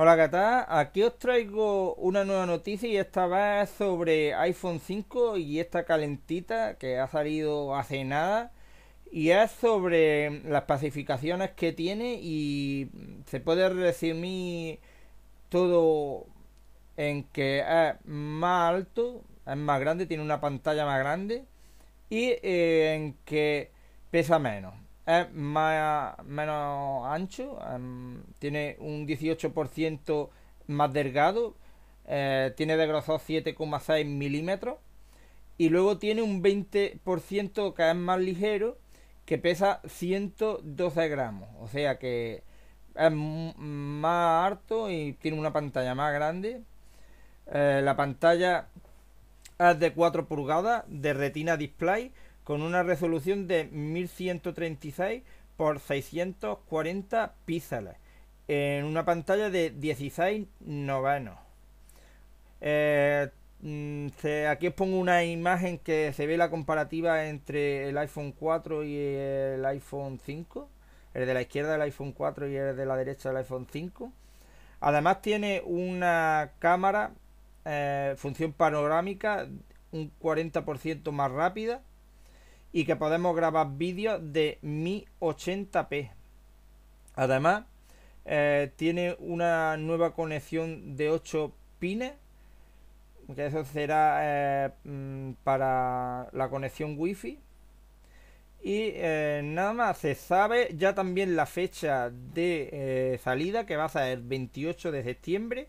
Hola tal aquí os traigo una nueva noticia y esta vez sobre iPhone 5 y esta calentita que ha salido hace nada y es sobre las pacificaciones que tiene y se puede resumir todo en que es más alto, es más grande, tiene una pantalla más grande y eh, en que pesa menos es más, menos ancho, em, tiene un 18% más delgado, eh, tiene de grosor 7,6 milímetros y luego tiene un 20% que es más ligero que pesa 112 gramos, o sea que es más harto y tiene una pantalla más grande. Eh, la pantalla es de 4 pulgadas de retina display con una resolución de 1136 por 640 píxeles en una pantalla de 16 novenos. Eh, mm, aquí os pongo una imagen que se ve la comparativa entre el iPhone 4 y el iPhone 5. El de la izquierda del iPhone 4 y el de la derecha del iPhone 5. Además tiene una cámara, eh, función panorámica, un 40% más rápida y que podemos grabar vídeos de 1080p. Además, eh, tiene una nueva conexión de 8 pines, que eso será eh, mm, para la conexión wifi. Y eh, nada más, se sabe ya también la fecha de salida, que va a ser el 28 de septiembre.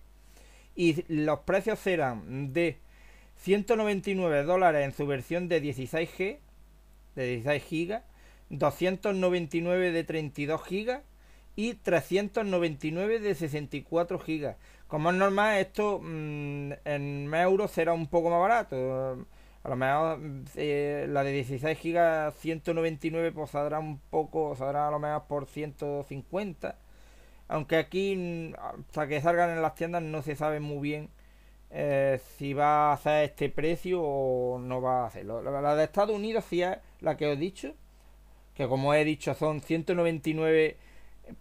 Y los precios serán de 199 dólares en su versión de 16G de 16 GB, 299 de 32 GB y 399 de 64 GB. Como es normal, esto mm, en euros será un poco más barato. A lo mejor eh, la de 16 GB 199 pues saldrá un poco, saldrá a lo mejor por 150. Aunque aquí, mm, hasta que salgan en las tiendas, no se sabe muy bien eh, si va a hacer este precio o no va a hacerlo. La, de Estados Unidos sí es la que os he dicho, que como he dicho son 199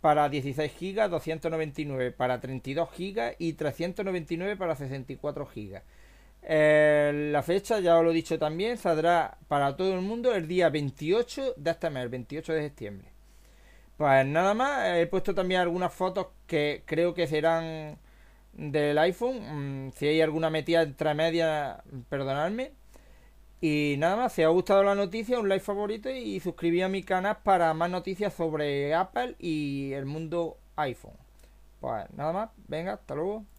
para 16 gigas, 299 para 32 gigas y 399 para 64 gigas. Eh, la fecha, ya os lo he dicho también, saldrá para todo el mundo el día 28 de este mes, el 28 de septiembre. Pues nada más, he puesto también algunas fotos que creo que serán del iPhone. Mm, si hay alguna metida entre media, perdonadme. Y nada más, si os ha gustado la noticia, un like favorito y suscribí a mi canal para más noticias sobre Apple y el mundo iPhone. Pues nada más, venga, hasta luego.